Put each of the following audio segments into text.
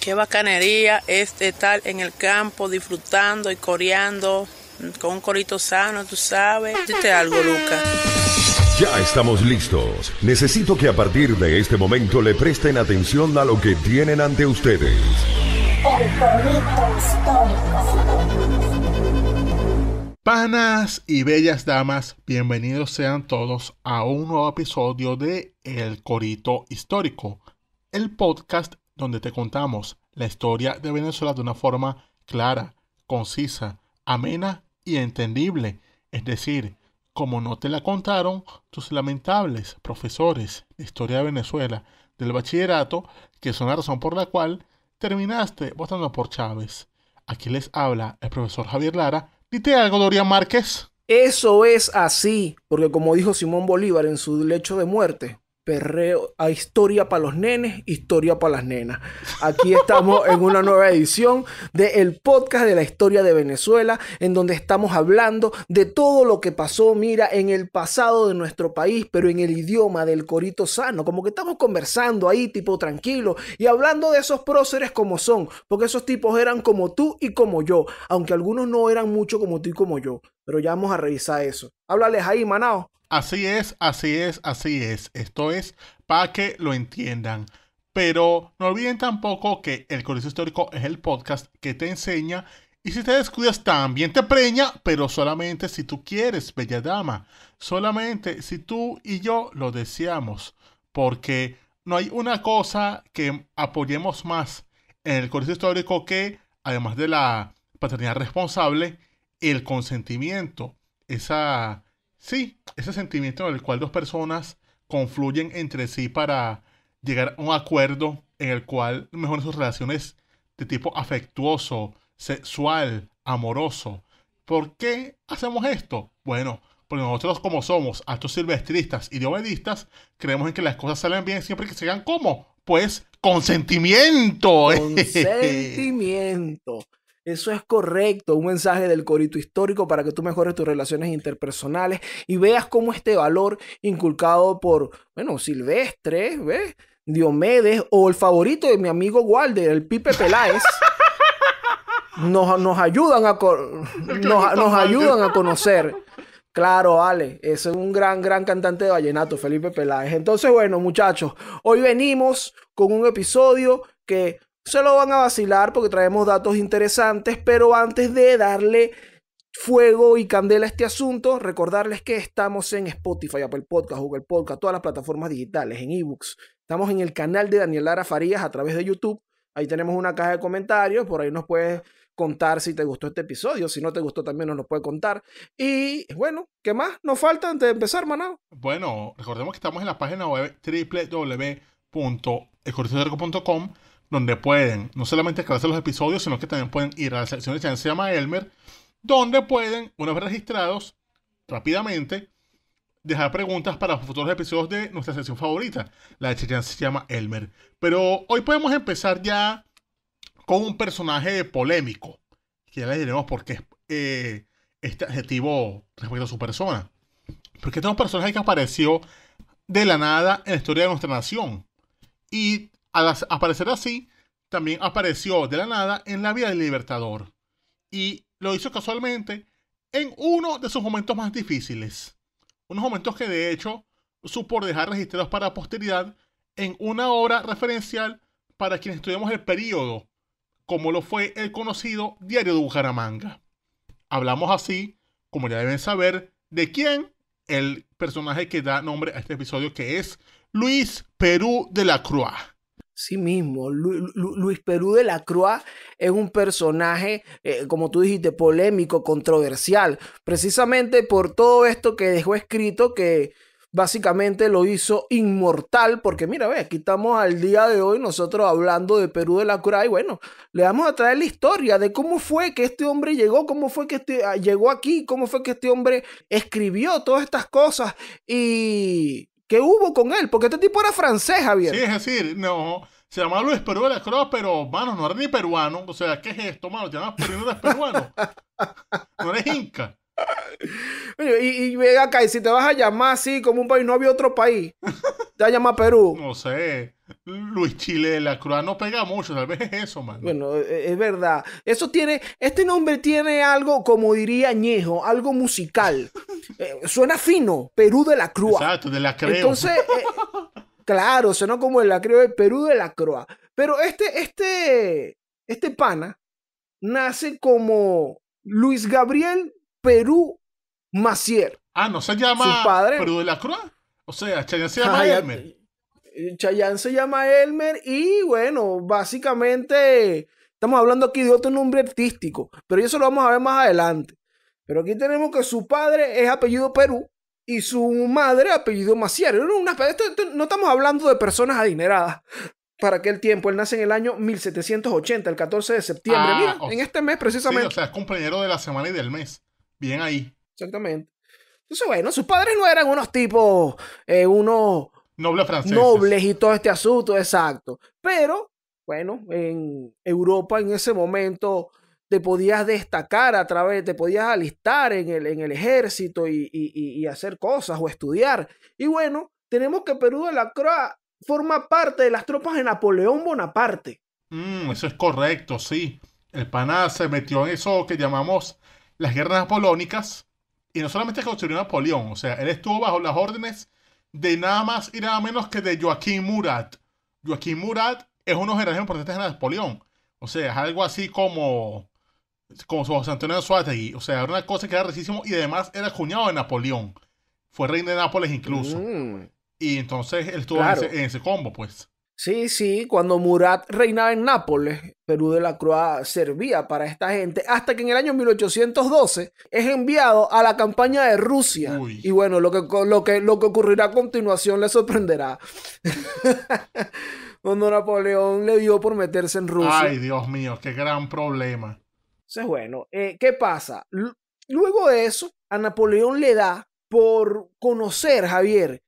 Qué bacanería este estar en el campo disfrutando y coreando mm, con un corito sano, tú sabes. Dite algo, Lucas. Ya estamos listos. Necesito que a partir de este momento le presten atención a lo que tienen ante ustedes. El Panas y bellas damas, bienvenidos sean todos a un nuevo episodio de El Corito Histórico, el podcast donde te contamos la historia de Venezuela de una forma clara, concisa, amena y entendible, es decir, como no te la contaron tus lamentables profesores de historia de Venezuela del bachillerato, que son la razón por la cual terminaste votando por Chávez. Aquí les habla el profesor Javier Lara. Dite algo, Dorian Márquez. Eso es así, porque como dijo Simón Bolívar en su lecho de muerte, perreo, a historia para los nenes, historia para las nenas. Aquí estamos en una nueva edición del podcast de la historia de Venezuela, en donde estamos hablando de todo lo que pasó, mira, en el pasado de nuestro país, pero en el idioma del corito sano, como que estamos conversando ahí tipo tranquilo y hablando de esos próceres como son, porque esos tipos eran como tú y como yo, aunque algunos no eran mucho como tú y como yo, pero ya vamos a revisar eso. Háblales ahí, Manao. Así es, así es, así es. Esto es para que lo entiendan. Pero no olviden tampoco que el Colegio Histórico es el podcast que te enseña y si te descuidas también te preña, pero solamente si tú quieres, bella dama. Solamente si tú y yo lo deseamos. Porque no hay una cosa que apoyemos más en el Colegio Histórico que, además de la paternidad responsable, el consentimiento. Esa Sí, ese sentimiento en el cual dos personas confluyen entre sí para llegar a un acuerdo en el cual mejoran sus relaciones de tipo afectuoso, sexual, amoroso. ¿Por qué hacemos esto? Bueno, porque nosotros como somos actos silvestristas y obedistas, creemos en que las cosas salen bien siempre que se como, pues, consentimiento. Consentimiento. Eso es correcto, un mensaje del corito histórico para que tú mejores tus relaciones interpersonales y veas cómo este valor inculcado por, bueno, Silvestre, ve Diomedes o el favorito de mi amigo Walder, el Pipe Peláez. Nos, nos, ayudan, a nos, ayudan a conocer. Claro, Ale, es un gran, gran cantante de vallenato, Felipe Peláez. Entonces, bueno, muchachos, hoy venimos con un episodio que se lo van a vacilar porque traemos datos interesantes, pero antes de darle fuego y candela a este asunto, recordarles que estamos en Spotify, Apple Podcast, Google Podcast, todas las plataformas digitales, en ebooks. Estamos en el canal de Daniel Lara Farías a través de YouTube. Ahí tenemos una caja de comentarios, por ahí nos puedes contar si te gustó este episodio, si no te gustó también nos lo puedes contar. Y bueno, ¿qué más nos falta antes de empezar, Maná Bueno, recordemos que estamos en la página web donde pueden no solamente escalarse los episodios, sino que también pueden ir a la sección de Chan se llama Elmer, donde pueden, una vez registrados, rápidamente dejar preguntas para futuros episodios de nuestra sección favorita, la de que se llama Elmer. Pero hoy podemos empezar ya con un personaje polémico, que ya les diremos por qué eh, este adjetivo respecto a su persona. Porque este es un personaje que apareció de la nada en la historia de nuestra nación. Y al aparecer así, también apareció de la nada en la vida del Libertador. Y lo hizo casualmente en uno de sus momentos más difíciles. Unos momentos que de hecho supo dejar registrados para posteridad en una obra referencial para quienes estudiamos el periodo, como lo fue el conocido Diario de Bucaramanga. Hablamos así, como ya deben saber, de quién el personaje que da nombre a este episodio, que es Luis Perú de la Croix. Sí mismo, Luis Perú de la Croix es un personaje, eh, como tú dijiste, polémico, controversial, precisamente por todo esto que dejó escrito que básicamente lo hizo inmortal, porque mira, ve, aquí estamos al día de hoy nosotros hablando de Perú de la Cruz y bueno, le vamos a traer la historia de cómo fue que este hombre llegó, cómo fue que este, ah, llegó aquí, cómo fue que este hombre escribió todas estas cosas y ¿Qué hubo con él, porque este tipo era francés, Javier. Sí, es decir, no, se llama Luis Perú de la Cruz, pero, mano, no era ni peruano. O sea, ¿qué es esto, mano? Te llamas Perú, no eres peruano. no eres inca. Y, y acá, y si te vas a llamar así como un país, no había otro país. Te vas a llamar Perú. No sé. Luis Chile de la Cruz ah, no pega mucho, tal vez es eso, mano. Bueno, e, es verdad. Eso tiene, este nombre tiene algo, como diría Ñejo, algo musical. Eh, suena fino, Perú de la Crua Exacto, de la Entonces, eh, claro, suena como el la creo de Perú de la Crua Pero este, este, este pana nace como Luis Gabriel Perú Macier. Ah, no se llama Perú de la Cruz. O sea, se llama ah, eh, Chayanne se llama Elmer y bueno, básicamente estamos hablando aquí de otro nombre artístico, pero eso lo vamos a ver más adelante. Pero aquí tenemos que su padre es apellido Perú y su madre apellido Maciar. no estamos hablando de personas adineradas. Para aquel tiempo, él nace en el año 1780, el 14 de septiembre. Ah, en este mes precisamente. o sea, es compañero de la semana y del mes. Bien ahí. Exactamente. Entonces, bueno, sus padres no eran unos tipos, eh, unos Noble francés. Nobles y todo este asunto, exacto. Pero, bueno, en Europa en ese momento te podías destacar a través, te podías alistar en el, en el ejército y, hacer cosas o estudiar. Y bueno, tenemos que Perú de la Croa forma parte de las tropas de Napoleón Bonaparte. Mm, eso es correcto, sí. El pana se metió en eso que llamamos las guerras napoleónicas. Y no solamente construyó Napoleón, o sea, él estuvo bajo las órdenes de nada más y nada menos que de Joaquín Murat. Joaquín Murat es los generación importantes de Napoleón. O sea, es algo así como, como José Antonio Suárez. O sea, era una cosa que era recísimo y además era cuñado de Napoleón. Fue rey de Nápoles incluso. Mm. Y entonces él estuvo en, ese, combo, pues. Sí, sí, cuando Murat reinaba en Nápoles, Perú de la Croa servía para esta gente, hasta que en el año 1812 es enviado a la campaña de Rusia. Y bueno, lo que, lo, que, lo que ocurrirá a continuación le sorprenderá. cuando Napoleón le dio por meterse en Rusia. Ay, Dios mío, qué gran problema. Entonces, bueno, eh, ¿qué pasa? luego de eso, a Napoleón le da por conocer, Javier,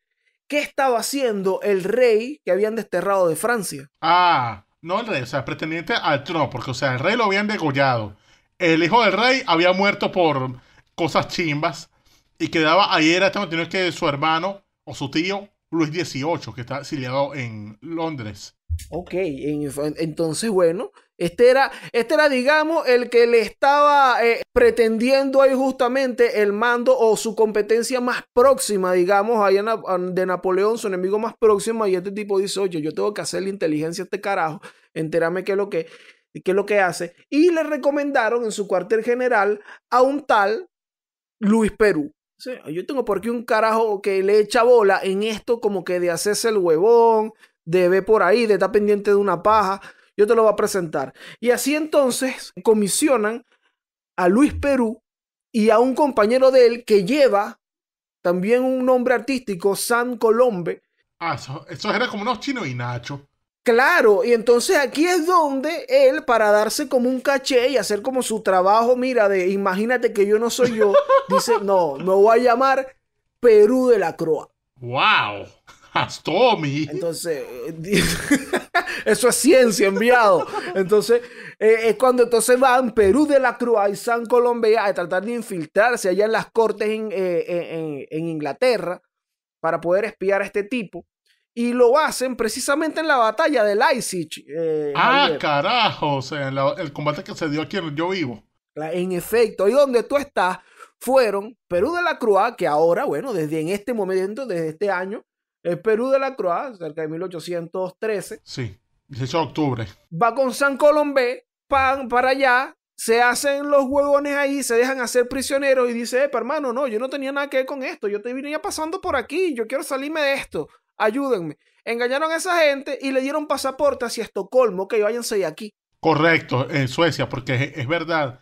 ¿qué estaba haciendo el rey que habían desterrado de Francia? Ah, no el rey, o sea, pretendiente al trono, porque, o sea, el rey lo habían degollado. El hijo del rey había muerto por cosas chimbas y quedaba ahí era este matrimonio que su hermano o su tío Luis XVIII, que está exiliado en Londres. Ok, entonces bueno, este era, este era, digamos, el que le estaba eh, pretendiendo ahí justamente el mando o su competencia más próxima, digamos, ahí de Napoleón, su enemigo más próximo. Y este tipo dice, oye, yo tengo que hacer la inteligencia a este carajo, entérame qué es lo que, qué lo que hace. Y le recomendaron en su cuartel general a un tal Luis Perú. Sí, yo tengo por qué un carajo que le echa bola en esto como que de hacerse el huevón, de por ahí, de estar pendiente de una paja, yo te lo voy a presentar. Y así entonces comisionan a Luis Perú y a un compañero de él que lleva también un nombre artístico, San Colombe. Ah, eso, era como unos chinos y Nacho. Claro, y entonces aquí es donde él, para darse como un caché y hacer como su trabajo, mira, de imagínate que yo no soy yo, dice, no, me voy a llamar Perú de la Croa. ¡Wow! Entonces, eh, eso es ciencia, enviado. Entonces, eh, es cuando entonces van Perú de la Cruz y San Colombia a tratar de infiltrarse allá en las cortes eh, en, Inglaterra para poder espiar a este tipo. Y lo hacen precisamente en la batalla De Leipzig. ah, carajo. O sea, el combate que se dio aquí en Yo Vivo. En efecto, y donde tú estás fueron Perú de la Cruz, que ahora, bueno, desde en este momento, desde este año, el Perú de la Croix, cerca de 1813. Sí, 18 de octubre. Va con San Colombé pan, para allá, se hacen los huevones ahí, se dejan hacer prisioneros y dice, Epa, hermano, no, yo no tenía nada que ver con esto, yo te venía pasando por aquí, yo quiero salirme de esto, ayúdenme. Engañaron a esa gente y le dieron pasaporte hacia Estocolmo, que váyanse de aquí. Correcto, en Suecia, porque es, verdad,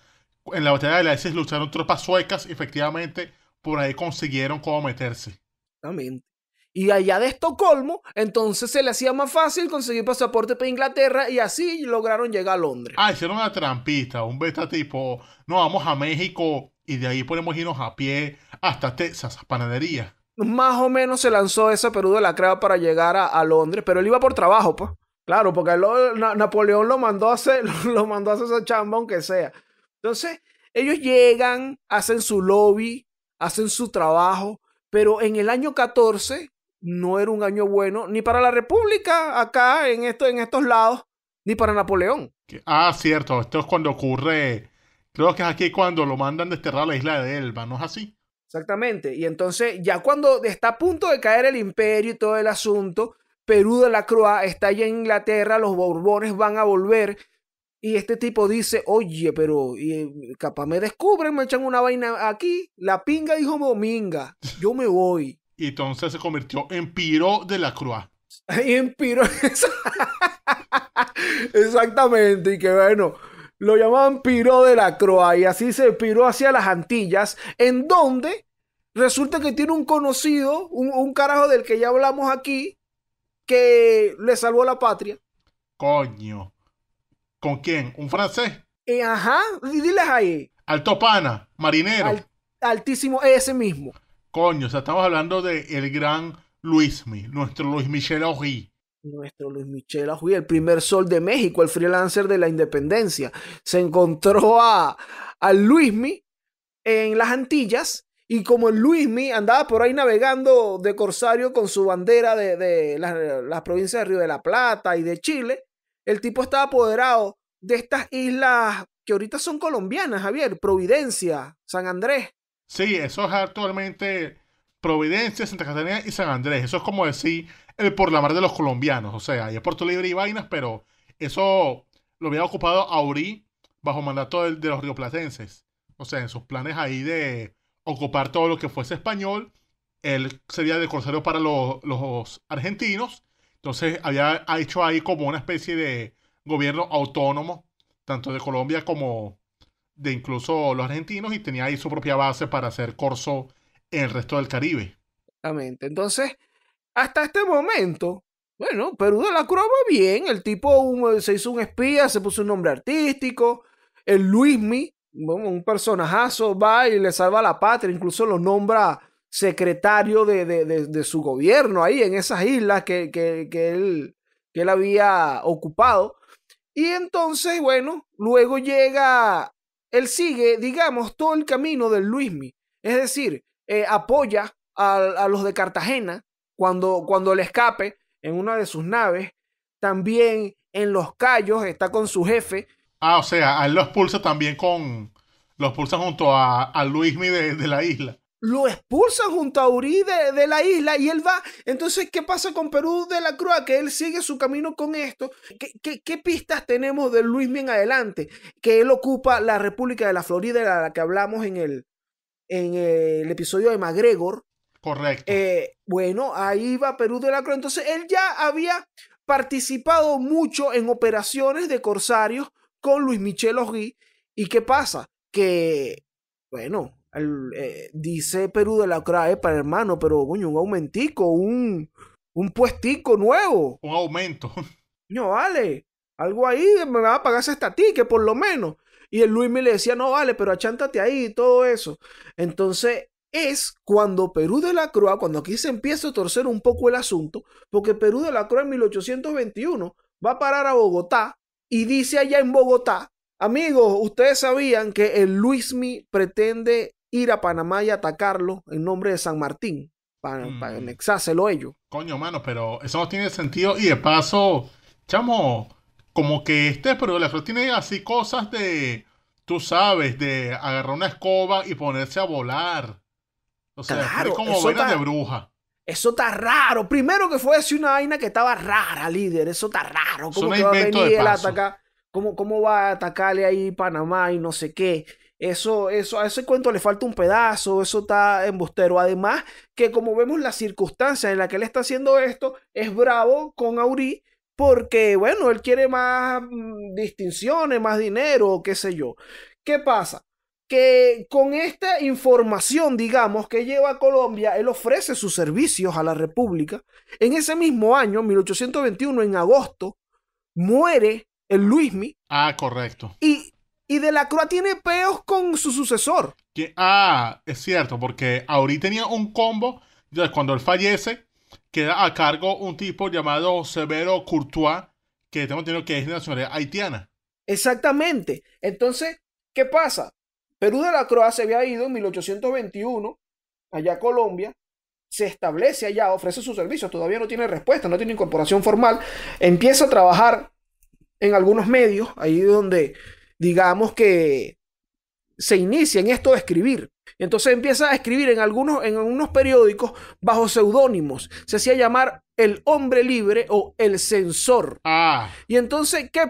en la batalla de la ISIS lucharon tropas suecas, efectivamente, por ahí consiguieron cómo meterse. Exactamente. Y allá de Estocolmo, entonces se le hacía más fácil conseguir pasaporte para Inglaterra y así lograron llegar a Londres. Ah, hicieron una trampista, un beta tipo, no, vamos a México y de ahí podemos irnos a pie hasta Texas, este, panadería. Más o menos se lanzó esa Perú de la Creva para llegar a, Londres, pero él iba por trabajo, pues. Claro, porque Napoleón lo mandó a hacer, lo mandó a hacer esa chamba aunque sea. Entonces, ellos llegan, hacen su lobby, hacen su trabajo, pero en el año 14 no era un año bueno ni para la República acá en, esto, en estos lados, ni para Napoleón. Ah, cierto, esto es cuando ocurre, creo que es aquí cuando lo mandan desterrar a la isla de Elba, ¿no es así? Exactamente, y entonces ya cuando está a punto de caer el imperio y todo el asunto, Perú de la Croa está allá en Inglaterra, los Borbones van a volver. Y este tipo dice, oye, pero y, capaz me descubren, me echan una vaina aquí. La pinga dijo Dominga, yo me voy y entonces se convirtió en Piro de la Croix. en Piro. Exactamente, y que bueno. Lo llamaban Piro de la Croa y así se piró hacia las Antillas, en donde resulta que tiene un conocido, un, carajo del que ya hablamos aquí, que le salvó la patria. Coño. ¿Con quién? ¿Un francés? y eh, ajá, diles ahí. Alto pana, marinero. altísimo, ese mismo. Coño, o sea, estamos hablando de el gran Luismi, nuestro Luis Michel Nuestro Luis Michel el primer sol de México, el freelancer de la independencia. Se encontró a, a Luismi en las Antillas y como el Luismi andaba por ahí navegando de corsario con su bandera de, las provincias de Río de la Plata y de Chile, el tipo estaba apoderado de estas islas que ahorita son colombianas, Javier, Providencia, San Andrés, Sí, eso es actualmente Providencia, Santa Catarina y San Andrés. Eso es como decir el por la mar de los colombianos. O sea, es Puerto Libre y vainas, pero eso lo había ocupado Aurí bajo mandato de, los rioplatenses. O sea, en sus planes ahí de ocupar todo lo que fuese español, él sería de corsario para los, los argentinos. Entonces había hecho ahí como una especie de gobierno autónomo, tanto de Colombia como de incluso los argentinos y tenía ahí su propia base para hacer corso en el resto del Caribe. Exactamente. Entonces, hasta este momento, bueno, Perú de la Cruz va bien. El tipo se hizo un espía, se puso un nombre artístico. El Luismi, un personajazo, va y le salva la patria. Incluso lo nombra secretario de, su gobierno ahí en esas islas que, él, que él había ocupado. Y entonces, bueno, luego llega él sigue, digamos, todo el camino del Luismi. Es decir, eh, apoya a, a, los de Cartagena cuando, cuando escape en una de sus naves. También en Los Cayos está con su jefe. Ah, o sea, a él los expulsa también con. Los pulsa junto a, a Luismi de la isla lo expulsan junto a Uri de, la isla y él va. Entonces, ¿qué pasa con Perú de la Cruz? Que él sigue su camino con esto. ¿Qué, pistas tenemos de Luis bien adelante? Que él ocupa la República de la Florida, de la que hablamos en el, en el episodio de Magregor. Correcto. Eh, bueno, ahí va Perú de la Cruz. Entonces, él ya había participado mucho en operaciones de corsarios con Luis Michel Ogui. ¿Y qué pasa? Que, bueno, eh, dice Perú de la Cruz para hermano, pero coño, un aumentico, un, puestico nuevo. Un aumento. No, vale. Algo ahí me va a pagar ti, que por lo menos. Y el Luismi le decía, no, vale, pero achántate ahí y todo eso. Entonces, es cuando Perú de la Croa, cuando aquí se empieza a torcer un poco el asunto, porque Perú de la Cruz en 1821 va a parar a Bogotá y dice allá en Bogotá, amigos, ustedes sabían que el Luismi pretende ir a Panamá y atacarlo en nombre de San Martín, para, mm. ellos. Coño, mano, pero eso no tiene sentido. Y de paso, chamo, como que este pero la tiene así cosas de, tú sabes, de agarrar una escoba y ponerse a volar. O sea, claro, como vainas de bruja. Eso está raro. Primero que fue así una vaina que estaba rara, líder. Eso está raro. ¿Cómo que va a atacar? ¿Cómo, ¿Cómo va a atacarle ahí Panamá y no sé qué? Eso, eso, a ese cuento le falta un pedazo, eso está embustero. Además, que como vemos las circunstancias en las que él está haciendo esto, es bravo con Aurí porque, bueno, él quiere más mm, distinciones, más dinero, qué sé yo. ¿Qué pasa? Que con esta información, digamos, que lleva a Colombia, él ofrece sus servicios a la República. En ese mismo año, 1821, en agosto, muere el Luismi. Ah, correcto. Y y De la Croa tiene peos con su sucesor. Ah, es cierto, porque ahorita tenía un combo. Entonces, Cuando él fallece, queda a cargo un tipo llamado Severo Courtois, que tengo entendido que es de nacionalidad haitiana. Exactamente. Entonces, ¿qué pasa? Perú de la Croa se había ido en 1821 allá a Colombia, se establece allá, ofrece sus servicios, todavía no tiene respuesta, no tiene incorporación formal, empieza a trabajar en algunos medios, ahí donde digamos que se inicia en esto de escribir. Entonces empieza a escribir en algunos, en unos periódicos bajo seudónimos. Se hacía llamar el hombre libre o el censor. Ah. Y entonces, ¿qué,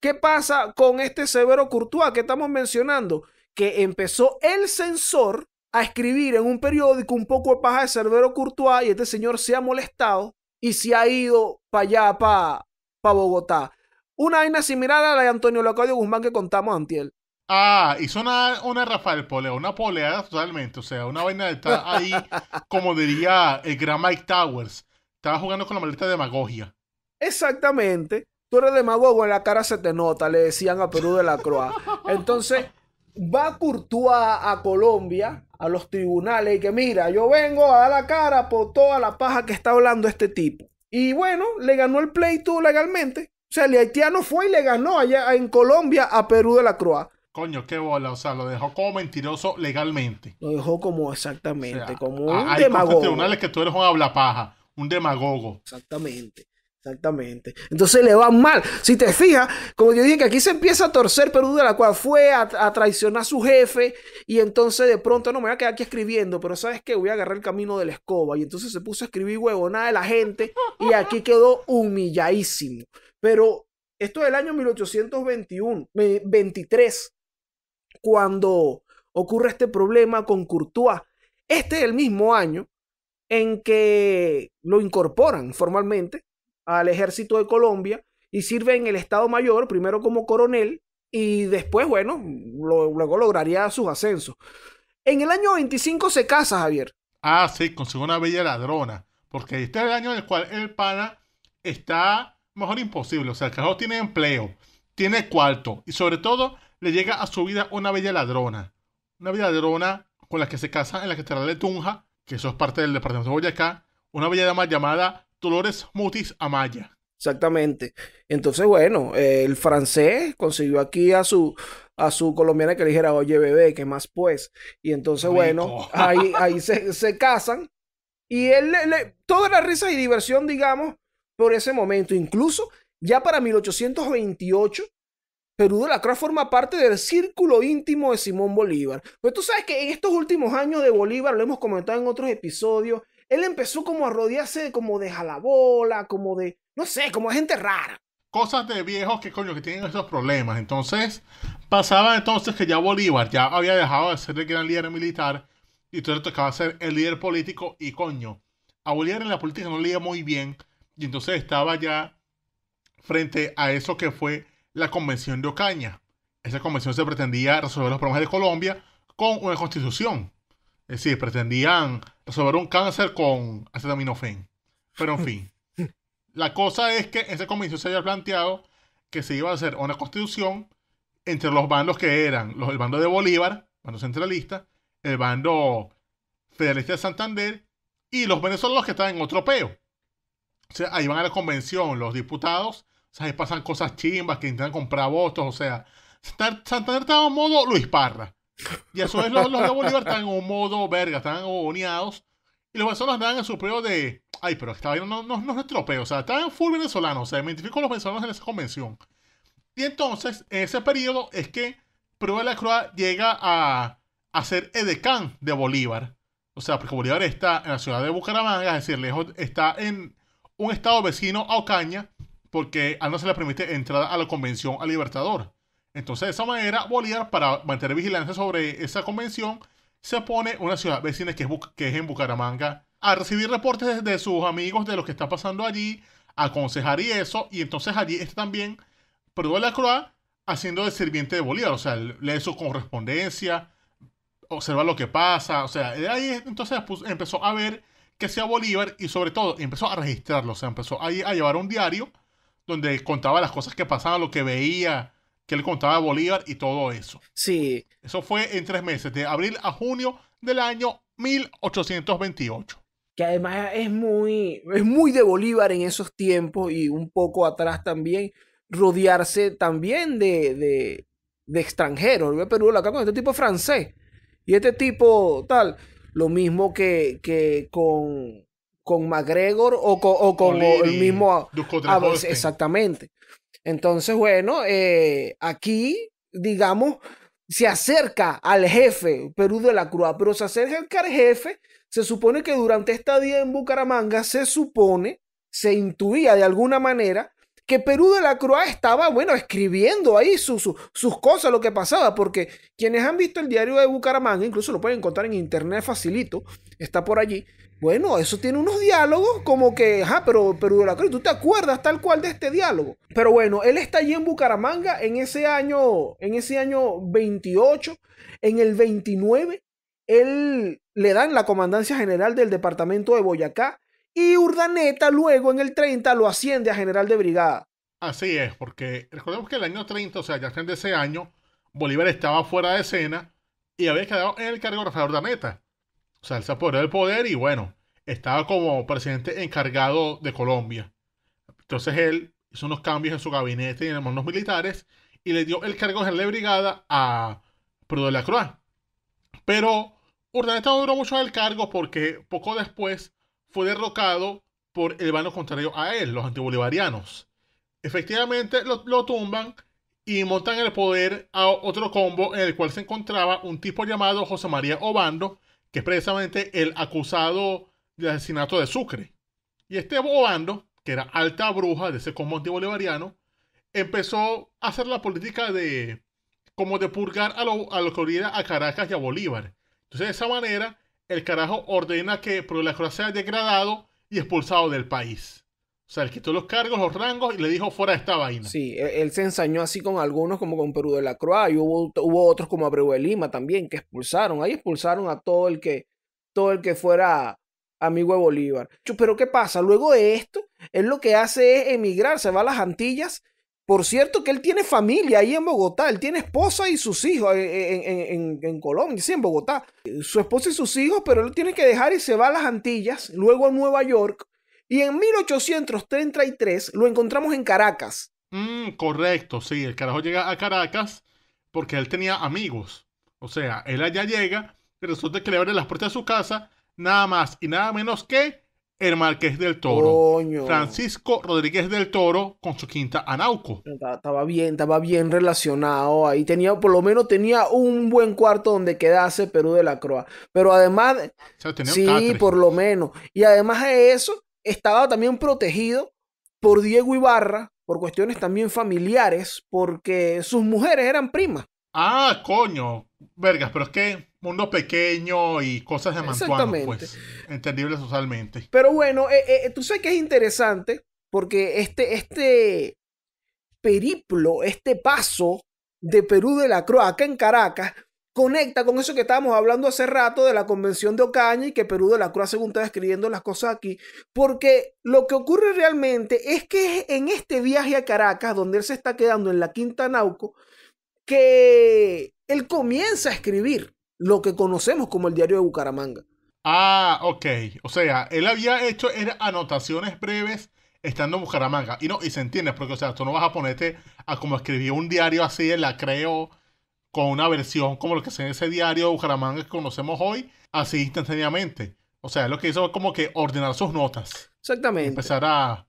¿qué pasa con este Severo Courtois que estamos mencionando? Que empezó el censor a escribir en un periódico un poco de paja de Severo Courtois y este señor se ha molestado y se ha ido para allá, para Bogotá. Una vaina similar a la de Antonio Locadio Guzmán que contamos él. Ah, hizo una, una Rafael Polea, una poleada totalmente. O sea, una vaina de estar ahí, como diría el gran Mike Towers. Estaba jugando con la maleta de demagogia. Exactamente. Tú eres demagogo, en la cara se te nota, le decían a Perú de la Croa. Entonces, va Courtois a, a Colombia, a los tribunales, y que mira, yo vengo a dar la cara por toda la paja que está hablando este tipo. Y bueno, le ganó el pleito legalmente. O sea, el haitiano fue y le ganó allá en Colombia a Perú de la Croa. Coño, qué bola. O sea, lo dejó como mentiroso legalmente. Lo dejó como exactamente, como un hay demagogo. que tú eres un hablapaja, un demagogo. Exactamente. Exactamente. Entonces le va mal. Si te fijas, como yo dije que aquí se empieza a torcer Perú de la cual fue a, traicionar a su jefe y entonces de pronto no me voy a quedar aquí escribiendo, pero sabes que voy a agarrar el camino de la escoba y entonces se puso a escribir huevonada de la gente y aquí quedó humilladísimo. Pero esto es el año 1821, 23, eh, cuando ocurre este problema con Courtois, este es el mismo año en que lo incorporan formalmente al ejército de Colombia y sirve en el Estado Mayor, primero como coronel y después, bueno, luego lograría sus ascensos. En el año 25 se casa Javier. Ah, sí, consigue una bella ladrona, porque este es el año en el cual el pana está mejor imposible. O sea, el carajo tiene empleo, tiene cuarto y sobre todo le llega a su vida una bella ladrona. Una bella ladrona con la que se casa en la que catedral de Tunja, que eso es parte del departamento de Boyacá. Una bella dama llamada Dolores Mutis Amaya. Exactamente. Entonces, bueno, el francés consiguió aquí a su, a su colombiana que le dijera, oye, bebé, ¿qué más pues? Y entonces, bueno, ahí, ahí se, casan. Y él, le, toda la risa y diversión, digamos, por ese momento. Incluso ya para 1828, Perú de la Cruz forma parte del círculo íntimo de Simón Bolívar. Pues tú sabes que en estos últimos años de Bolívar, lo hemos comentado en otros episodios, él empezó como a rodearse como de jalabola, como de, no sé, como de gente rara. Cosas de viejos que coño, que tienen esos problemas. Entonces, pasaba entonces que ya Bolívar ya había dejado de ser el gran líder militar y entonces tocaba ser el líder político y coño. A Bolívar en la política no le muy bien y entonces estaba ya frente a eso que fue la Convención de Ocaña. Esa convención se pretendía resolver los problemas de Colombia con una constitución. Es decir, pretendían resolver un cáncer con acetaminofén. Pero en fin, la cosa es que esa convención se había planteado que se iba a hacer una constitución entre los bandos que eran los, el bando de Bolívar, bando centralista, el bando federalista de Santander y los venezolanos que estaban en otro peo, o sea, ahí van a la convención los diputados, o sea, ahí pasan cosas chimbas que intentan comprar votos, o sea, Santander está en modo Luis Parra. Y eso su vez los, de Bolívar están en un modo verga, están agoniados. Y los venezolanos dan en su de, ay, pero estaba no, no, no es o sea, estaban full venezolanos, o sea, identifico con los venezolanos en esa convención. Y entonces, en ese periodo es que Prueba de la Cruz llega a, a ser edecán de Bolívar. O sea, porque Bolívar está en la ciudad de Bucaramanga, es decir, lejos, está en, un estado vecino a Ocaña porque a no se le permite entrar a la convención a Libertador. Entonces, de esa manera, Bolívar, para mantener vigilancia sobre esa convención, se pone una ciudad vecina que es, es en Bucaramanga a recibir reportes de sus amigos de lo que está pasando allí, a aconsejar y eso. Y entonces allí está también Perú de la Croix haciendo de sirviente de Bolívar, o sea, lee su correspondencia, observa lo que pasa, o sea, ahí entonces pues, empezó a ver que sea Bolívar y sobre todo empezó a registrarlo, o sea, empezó a, llevar un diario donde contaba las cosas que pasaban, lo que veía, que él contaba de Bolívar y todo eso. Sí. Eso fue en tres meses, de abril a junio del año 1828. Que además es muy, es muy de Bolívar en esos tiempos y un poco atrás también, rodearse también de, de, extranjeros. Perú la con este tipo francés y este tipo tal. Lo mismo que, que con, con McGregor o con, el mismo... exactamente. Entonces, bueno, eh, aquí, digamos, se acerca al jefe Perú de la Cruz, pero se acerca al jefe. Se supone que durante esta día en Bucaramanga, se supone, se intuía de alguna manera que Perú de la Croa estaba, bueno, escribiendo ahí sus cosas, lo que pasaba, porque quienes han visto el diario de Bucaramanga, incluso lo pueden encontrar en internet facilito, está por allí. Bueno, eso tiene unos diálogos como que, ajá, pero Perú de la Cruz ¿tú te acuerdas tal cual de este diálogo? Pero bueno, él está allí en Bucaramanga en ese año, en ese año 28, en el 29, él le dan la comandancia general del departamento de Boyacá y Urdaneta luego en el 30 lo asciende a general de brigada. Así es, porque recordemos que el año 30, o sea, ya en ese año, Bolívar estaba fuera de escena y había quedado en el cargo Rafael Urdaneta. O sea, él se apoderó del poder y bueno, estaba como presidente encargado de Colombia. Entonces él hizo unos cambios en su gabinete y en los militares y le dio el cargo de general de brigada a Prudela de la Pero Urdaneta no duró mucho en el cargo porque poco después fue derrocado por el vano contrario a él, los antibolivarianos. Efectivamente, lo, tumban y montan el poder a otro combo en el cual se encontraba un tipo llamado José María Obando, que es precisamente el acusado del asesinato de Sucre. Y este Obando, que era alta bruja de ese combo antibolivariano, empezó a hacer la política de como de purgar a lo, que a Caracas y a Bolívar. Entonces, de esa manera, el carajo ordena que Croa sea degradado y expulsado del país. O sea, él quitó los cargos, los rangos y le dijo fuera de esta vaina. Sí, e, él, se ensañó así con algunos, como con Perú de la Croix, y hubo, otros como Abreu de Lima también, que expulsaron. Ahí expulsaron a todo el que, todo el que fuera amigo de Bolívar. Pero ¿qué pasa? Luego de esto, él lo que hace es emigrar, se va a las Antillas por cierto que él tiene familia ahí en Bogotá, él tiene esposa y sus hijos eh, eh, en, Colombia, sí, en Bogotá. Su esposa y sus hijos, pero él tiene que dejar y se va a las Antillas, luego a Nueva York. Y en 1833 lo encontramos en Caracas. Mm, correcto, sí, el carajo llega a Caracas porque él tenía amigos. O sea, él allá llega, resulta que le abre las puertas de su casa, nada más y nada menos que el Marqués del Toro. Francisco Rodríguez del Toro con su quinta Anauco. Estaba bien, estaba bien relacionado. Ahí tenía, por lo menos tenía un buen cuarto donde quedase Perú de la Croa. Pero además, sí, por lo menos. Y además de eso, estaba también protegido por Diego Ibarra, por cuestiones también familiares, porque sus mujeres eran primas. Ah, coño. Vergas, pero es que mundo pequeño y cosas de Mantuano, pues. Entendible socialmente. Pero bueno, eh, eh, eh, tú sabes que es interesante porque este, este periplo, este paso de Perú de la Croa acá en Caracas conecta con eso que estábamos hablando hace rato de la convención de Ocaña y que Perú de la Cruz según está describiendo las cosas aquí, porque lo que ocurre realmente es que en este viaje a Caracas, donde él se está quedando en la Quinta Nauco, que él comienza a escribir lo que conocemos como el diario de Bucaramanga. Ah, ok. O sea, él había hecho er, anotaciones breves estando en Bucaramanga. Y no, y se entiende, porque, o sea, tú no vas a ponerte a como escribir un diario así él la creo, con una versión como lo que se en ese diario de Bucaramanga que conocemos hoy, así instantáneamente. O sea, lo que hizo fue como que ordenar sus notas. Exactamente. Empezar a,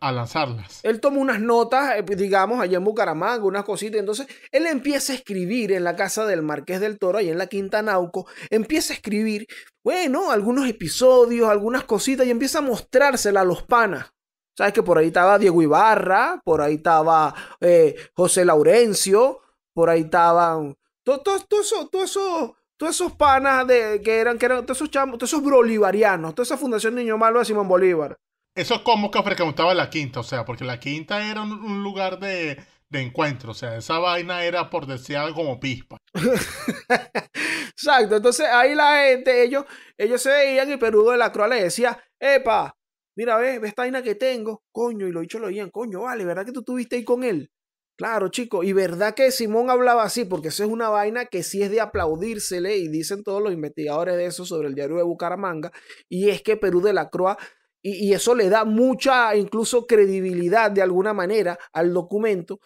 a, lanzarlas. Él toma unas notas, eh, pues, digamos, allá en Bucaramanga, unas cositas. Entonces, él empieza a escribir en la casa del Marqués del Toro, allá en la Quinta Nauco. Empieza a escribir, bueno, algunos episodios, algunas cositas, y empieza a mostrársela a los panas. Sabes que por ahí estaba Diego Ibarra, por ahí estaba eh, José Laurencio, por ahí estaban. Todo, todo, eso, todos esos panas de, que eran, que eran todos esos chamos, todos esos bolivarianos, toda esa Fundación Niño Malo de Simón Bolívar, eso es como que frecuentaba la quinta, o sea, porque la quinta era un, lugar de, de, encuentro, o sea, esa vaina era por decir algo como pispa. Exacto, entonces ahí la gente, ellos, ellos se veían y Perú de la Croa le decía, epa, mira, ve, ve esta vaina que tengo, coño, y lo dicho lo oían, coño, vale, ¿verdad que tú estuviste ahí con él? Claro, chico, y verdad que Simón hablaba así, porque eso es una vaina que sí es de aplaudírsele, y dicen todos los investigadores de eso sobre el diario de Bucaramanga, y es que Perú de la Croa, y, eso le da mucha incluso credibilidad de alguna manera al documento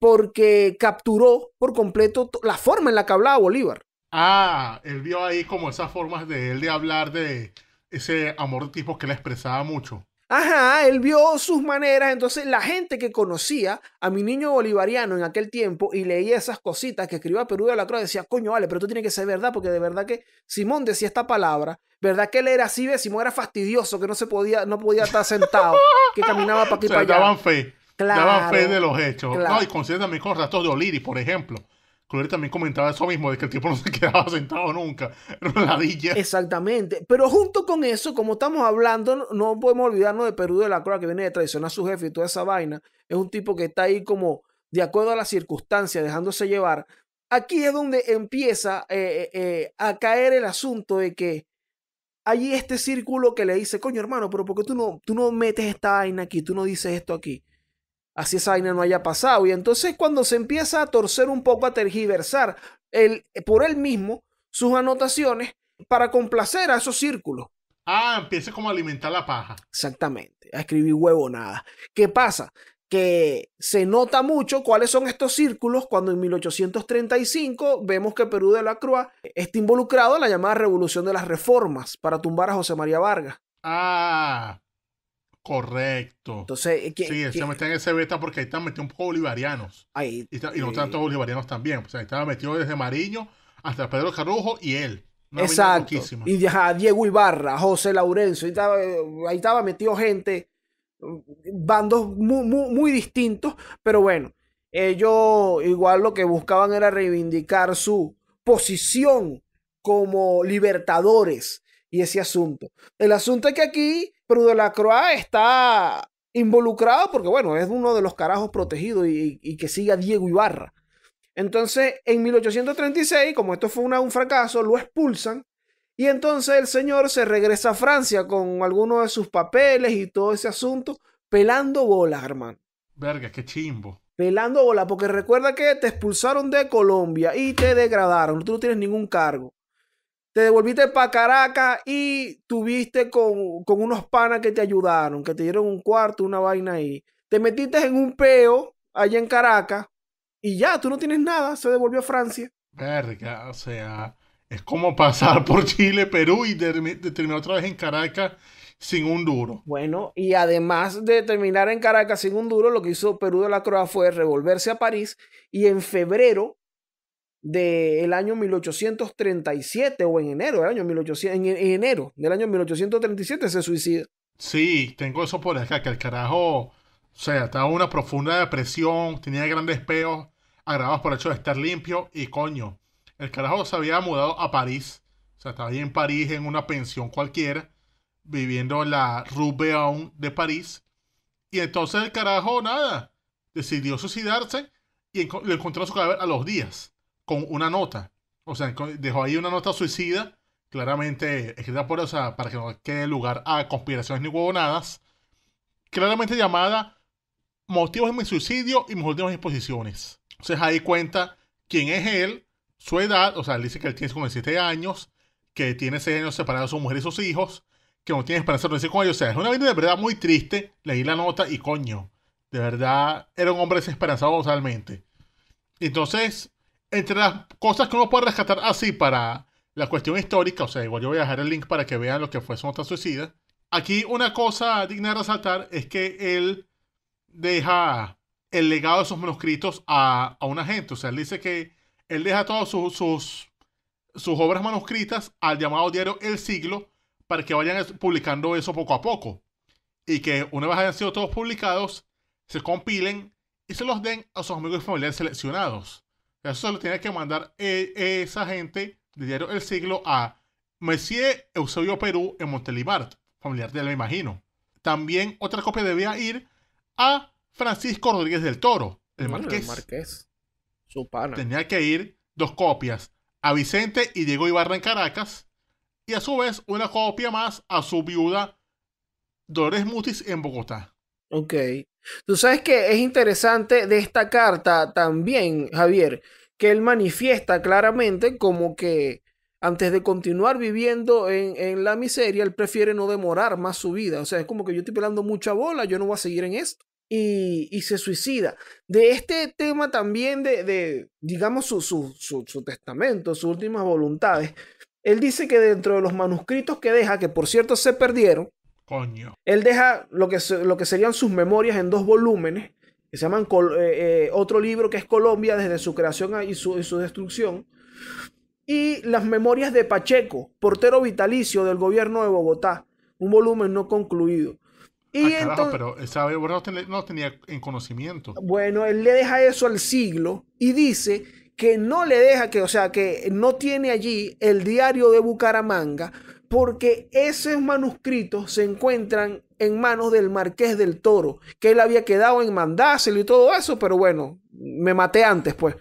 porque capturó por completo la forma en la que hablaba Bolívar. Ah, él vio ahí como esas formas de él de hablar de ese amor de tipo que le expresaba mucho. Ajá, él vio sus maneras, entonces la gente que conocía a mi niño bolivariano en aquel tiempo y leía esas cositas que escribía Perú de la Cruz, decía, coño, vale, pero tú tiene que ser verdad, porque de verdad que Simón decía esta palabra, verdad que él era así, Simón era fastidioso, que no se podía, no podía estar sentado, que caminaba para aquí y para allá. Daban fe, claro, daban fe de los hechos. No, y consideran mis cosas, de Oliri, por ejemplo también comentaba eso mismo, de que el tipo no se quedaba sentado nunca, Exactamente, pero junto con eso, como estamos hablando, no podemos olvidarnos de Perú de la Croa, que viene de traicionar a su jefe y toda esa vaina. Es un tipo que está ahí como de acuerdo a las circunstancias, dejándose llevar. Aquí es donde empieza eh, eh, eh, a caer el asunto de que hay este círculo que le dice, coño hermano, pero ¿por qué tú no, tú no metes esta vaina aquí? Tú no dices esto aquí así esa vaina no haya pasado. Y entonces cuando se empieza a torcer un poco, a tergiversar el, por él mismo sus anotaciones para complacer a esos círculos. Ah, empieza como a alimentar la paja. Exactamente, a escribir huevo nada. ¿Qué pasa? Que se nota mucho cuáles son estos círculos cuando en 1835 vemos que Perú de la Cruz está involucrado en la llamada Revolución de las Reformas para tumbar a José María Vargas. Ah, Correcto. Entonces, sí, se meten en ese beta porque ahí están metidos un poco bolivarianos. Ahí, y, no tanto bolivarianos también. O sea, ahí estaba metido desde Mariño hasta Pedro Carrujo y él. Exacto. Y Diego Ibarra, José Laurenzo, ahí estaba, metido gente, bandos muy, muy distintos, pero bueno, ellos igual lo que buscaban era reivindicar su posición como libertadores y ese asunto. El asunto es que aquí pero de la Croix está involucrado porque, bueno, es uno de los carajos protegidos y, que siga Diego Ibarra. Entonces, en 1836, como esto fue un fracaso, lo expulsan y entonces el señor se regresa a Francia con algunos de sus papeles y todo ese asunto, pelando bolas, hermano. Verga, qué chimbo. Pelando bola porque recuerda que te expulsaron de Colombia y te degradaron, tú no tienes ningún cargo te devolviste para Caracas y tuviste con, con unos panas que te ayudaron, que te dieron un cuarto, una vaina ahí. Te metiste en un peo allá en Caracas y ya, tú no tienes nada, se devolvió a Francia. Verga, o sea, es como pasar por Chile, Perú y terminar otra vez en Caracas sin un duro. Bueno, y además de terminar en Caracas sin un duro, lo que hizo Perú de la Croa fue revolverse a París y en febrero del año 1837 o en enero del año 1800, en enero del año 1837 se suicida. Sí, tengo eso por acá, que el carajo, o sea, estaba en una profunda depresión, tenía grandes peos agravados por el hecho de estar limpio y coño, el carajo se había mudado a París, o sea, estaba ahí en París en una pensión cualquiera, viviendo la Rue de París, y entonces el carajo, nada, decidió suicidarse y le encontró su cadáver a los días con una nota. O sea, dejó ahí una nota suicida, claramente escrita por, o sea, para que no quede lugar a conspiraciones ni huevonadas, claramente llamada Motivos de mi suicidio y mis últimas exposiciones. Entonces ahí cuenta quién es él, su edad, o sea, él dice que él tiene 57 años, que tiene 6 años separado de su mujer y sus hijos, que no tiene esperanza de reunirse con ellos. O sea, es una vida de verdad muy triste. Leí la nota y coño, de verdad era un hombre desesperanzado totalmente. Entonces, entre las cosas que uno puede rescatar así para la cuestión histórica, o sea, igual yo voy a dejar el link para que vean lo que fue nota Suicida. Aquí una cosa digna de resaltar es que él deja el legado de sus manuscritos a, una gente. O sea, él dice que él deja todas sus, sus obras manuscritas al llamado diario El Siglo para que vayan publicando eso poco a poco. Y que una vez hayan sido todos publicados, se compilen y se los den a sus amigos y familiares seleccionados. Eso lo tenía que mandar eh, esa gente de diario El Siglo a Messier Eusebio Perú en Montelibart. familiar de él, me imagino. También otra copia debía ir a Francisco Rodríguez del Toro, el marqués. El marqués. Su pana. Tenía que ir dos copias a Vicente y Diego Ibarra en Caracas y a su vez una copia más a su viuda Dolores Mutis en Bogotá. Ok, Tú sabes que es interesante de esta carta también, Javier, que él manifiesta claramente como que antes de continuar viviendo en, la miseria, él prefiere no demorar más su vida. O sea, es como que yo estoy pelando mucha bola, yo no voy a seguir en esto. Y, y se suicida. De este tema también de, digamos, su, su testamento, sus últimas voluntades, él dice que dentro de los manuscritos que deja, que por cierto se perdieron, él deja lo que, lo que serían sus memorias en dos volúmenes, que se llaman eh, eh, otro libro que es Colombia desde su creación y su, destrucción, y las memorias de Pacheco, portero vitalicio del gobierno de Bogotá, un volumen no concluido. Y ah, pero no, no tenía en conocimiento. Bueno, él le deja eso al siglo y dice que no le deja que, o sea, que no tiene allí el diario de Bucaramanga porque esos manuscritos se encuentran en manos del marqués del Toro, que él había quedado en mandárselo y todo eso, pero bueno, me maté antes, pues.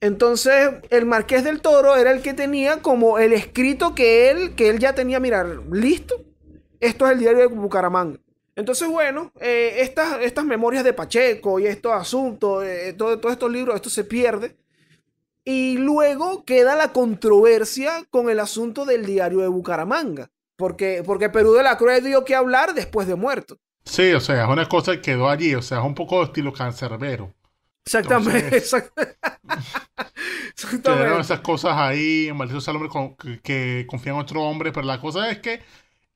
Entonces, el marqués del Toro era el que tenía como el escrito que él, que él ya tenía, mirar, listo. Esto es el diario de Bucaramanga. Entonces, bueno, eh, estas, estas memorias de Pacheco y estos asuntos, eh, todos estos libros, esto se pierde. Y luego queda la controversia con el asunto del diario de Bucaramanga, porque, porque Perú de la Cruz dio que hablar después de muerto. Sí, o sea, es una cosa que quedó allí, o sea, es un poco de estilo cancerbero. Exactamente, exactamente esas cosas ahí, maldito sea que, confía en otro hombre, pero la cosa es que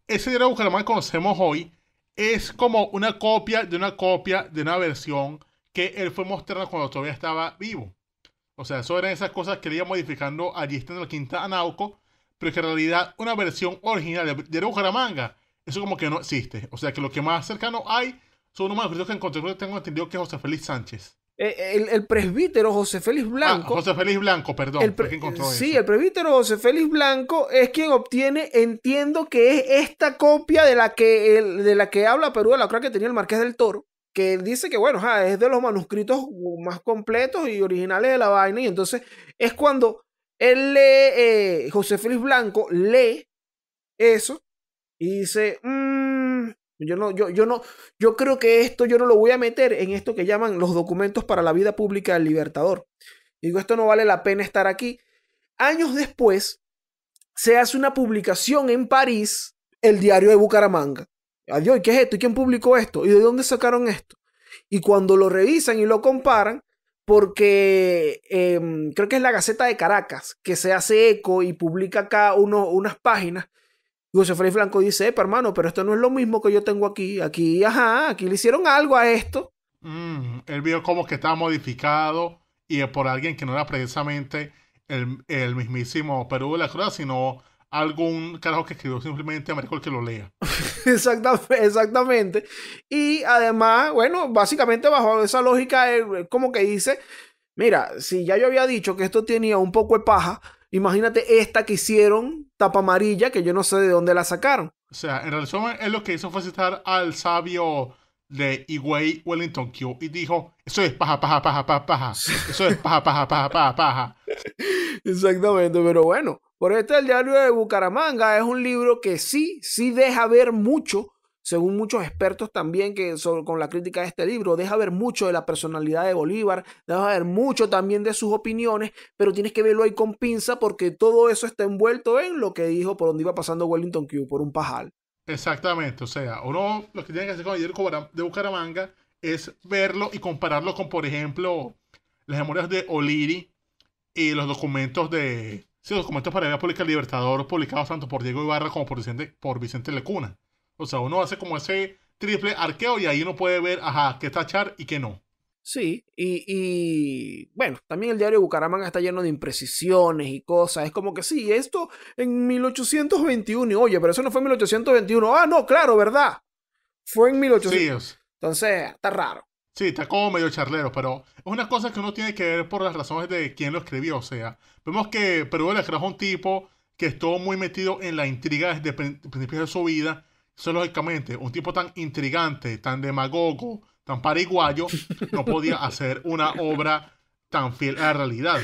ese diario de Bucaramanga que conocemos hoy es como una copia de una copia de una versión que él fue mostrando cuando todavía estaba vivo. O sea, eso eran esas cosas que le iba modificando allí en la Quinta Anauco, pero que en realidad una versión original de, Bucaramanga, eso como que no existe. O sea, que lo que más cercano hay son unos manuscritos que encontré, tengo entendido que es José Félix Sánchez. Eh, el, presbítero José Félix ah, Blanco. José Félix Blanco, perdón. sí, el presbítero José Félix Blanco es quien obtiene, entiendo que es esta copia de la que, de la que habla Perú, de la que tenía el Marqués del Toro que dice que, bueno, es de los manuscritos más completos y originales de la vaina. Y entonces es cuando él lee, eh, José Félix Blanco lee eso y dice, mm, yo no, yo, yo no, yo creo que esto yo no lo voy a meter en esto que llaman los documentos para la vida pública del libertador. Digo, esto no vale la pena estar aquí. Años después, se hace una publicación en París, el diario de Bucaramanga, Adiós, ah, ¿qué es esto? ¿Y quién publicó esto? ¿Y de dónde sacaron esto? Y cuando lo revisan y lo comparan, porque em, creo que es la Gaceta de Caracas, que se hace eco y publica acá unas páginas. José Frei Blanco dice, epa, hermano, pero esto no es lo mismo que yo tengo aquí. Aquí, ajá, aquí le hicieron algo a esto. Mm, él vio como que estaba modificado y por alguien que no era precisamente el, el mismísimo Perú de la Cruz, sino algún carajo que escribió simplemente a Michael que lo lea. exactamente, exactamente. Y además, bueno, básicamente bajo esa lógica, como que dice, mira, si ya yo había dicho que esto tenía un poco de paja, imagínate esta que hicieron, tapa amarilla, que yo no sé de dónde la sacaron. O sea, en realidad es lo que hizo fue citar al sabio de Higüey Wellington Q y dijo, eso es paja, paja, paja, paja, paja. Eso es paja, paja, paja, paja, paja. Exactamente, pero bueno, por este el diario de Bucaramanga es un libro que sí, sí deja ver mucho, según muchos expertos también que con la crítica de este libro, deja ver mucho de la personalidad de Bolívar, deja ver mucho también de sus opiniones, pero tienes que verlo ahí con pinza porque todo eso está envuelto en lo que dijo por donde iba pasando Wellington Q, por un pajal. Exactamente, o sea, uno lo que tiene que hacer con el diario de Bucaramanga es verlo y compararlo con, por ejemplo, las memorias de O'Leary y los documentos de Sí, documentos para la pública Libertador publicados tanto por Diego Ibarra como por Vicente, por Vicente Lecuna. O sea, uno hace como ese triple arqueo y ahí uno puede ver, ajá, qué tachar y qué no. Sí, y, bueno, también el diario Bucaramanga está lleno de imprecisiones y cosas. Es como que sí, esto en 1821, y, oye, pero eso no fue en 1821. Ah, no, claro, ¿verdad? Fue en 1821. Sí, Entonces, está raro. Sí, está como medio charlero, pero es una cosa que uno tiene que ver por las razones de quién lo escribió. O sea, vemos que Perú le un tipo que estuvo muy metido en la intriga desde principios de su vida. Eso, lógicamente, un tipo tan intrigante, tan demagogo, tan pariguayo, no podía hacer una obra tan fiel a la realidad.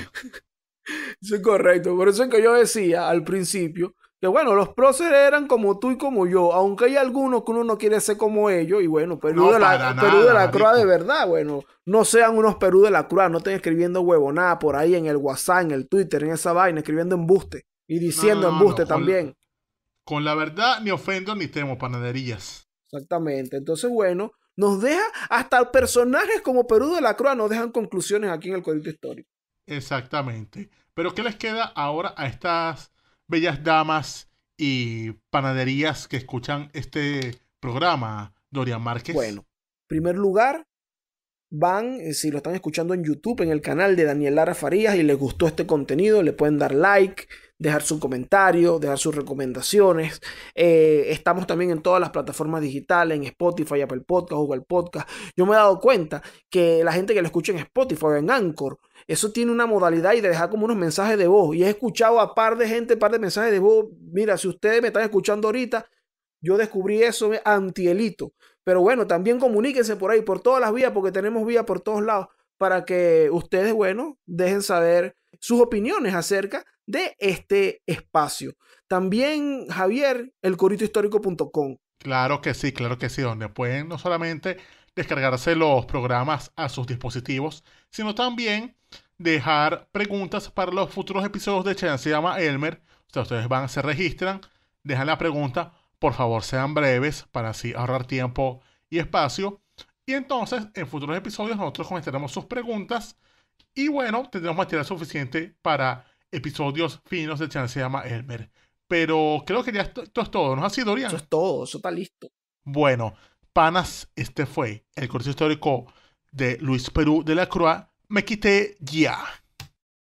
Eso es correcto. Por eso es que yo decía al principio que bueno, los próceres eran como tú y como yo, aunque hay algunos que uno no quiere ser como ellos, y bueno, Perú de la, Cruz de verdad, bueno, no sean unos Perú de la Cruz, no estén escribiendo huevonada por ahí en el WhatsApp, en el Twitter, en esa vaina, escribiendo embuste y diciendo embuste también. Con la, verdad ni ofendo ni temo panaderías. Exactamente, entonces bueno, nos deja, hasta personajes como Perú de la Cruz no dejan conclusiones aquí en el Código Histórico. Exactamente, pero ¿qué les queda ahora a estas bellas damas y panaderías que escuchan este programa, Dorian Márquez? Bueno, en primer lugar, van, eh, si lo están escuchando en YouTube, en el canal de Daniel Lara Farías y les gustó este contenido, le pueden dar like, dejar su comentario, dejar sus recomendaciones. Eh, estamos también en todas las plataformas digitales, en Spotify, Apple Podcast, Google Podcast. Yo me he dado cuenta que la gente que lo escucha en Spotify o en Anchor, eso tiene una modalidad y de dejar como unos mensajes de voz. Y he escuchado a par de gente, par de mensajes de voz. Mira, si ustedes me están escuchando ahorita, yo descubrí eso antielito. Pero bueno, también comuníquense por ahí, por todas las vías, porque tenemos vías por todos lados, para que ustedes, bueno, dejen saber sus opiniones acerca de este espacio. También, Javier, el Claro que sí, claro que sí, donde pueden no solamente descargarse los programas a sus dispositivos, sino también dejar preguntas para los futuros episodios de Chance se llama Elmer. O sea, ustedes van, se registran, dejan la pregunta por favor, sean breves para así ahorrar tiempo y espacio. Y entonces, en futuros episodios, nosotros comentaremos sus preguntas. Y bueno, tendremos material suficiente para episodios finos de Chance se llama Elmer. Pero creo que ya esto, es todo, ¿no es así, Dorian? Eso es todo, eso está listo. Bueno, panas, este fue el curso histórico de Luis Perú de la Croix. Me quité ya.